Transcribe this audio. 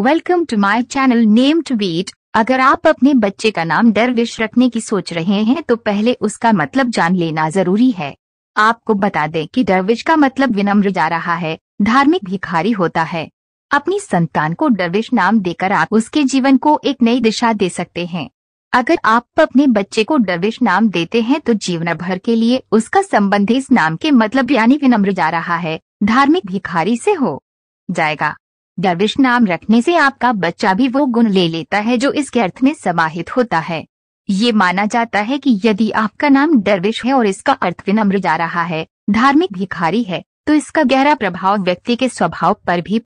welcome to my channel name to beat अगर आप अपने बच्चे का नाम डरविश रखने की सोच रहे हैं तो पहले उसका मतलब जान लेना जरूरी है आपको बता दें कि डरविश का मतलब विनम्र जा रहा है धार्मिक भिखारी होता है अपनी संतान को डरविश नाम देकर आप उसके जीवन को एक नई दिशा दे सकते हैं अगर आप अपने बच्चे को डरविश नाम देते हैं तो जीवन भर के लिए उसका संबंध इस नाम के मतलब यानी विनम्र जा रहा है धार्मिक भिखारी से हो जाएगा दरविश नाम रखने से आपका बच्चा भी वो गुण ले लेता है जो इसके अर्थ में समाहित होता है ये माना जाता है कि यदि आपका नाम दरविश है और इसका अर्थ विनम्र जा रहा है धार्मिक भिखारी है तो इसका गहरा प्रभाव व्यक्ति के स्वभाव पर भी